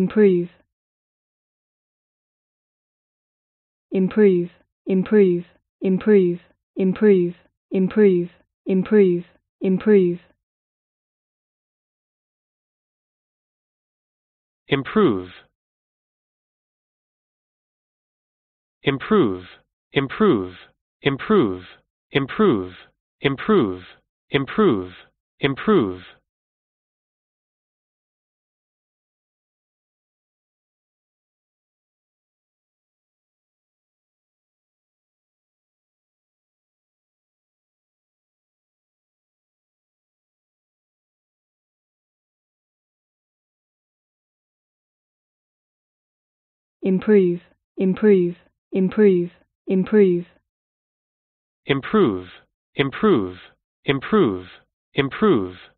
improve improve improve improve improve improve improve improve improve improve improve improve improve improve improve improve improve, improve, improve, improve. Improve, improve, improve, improve.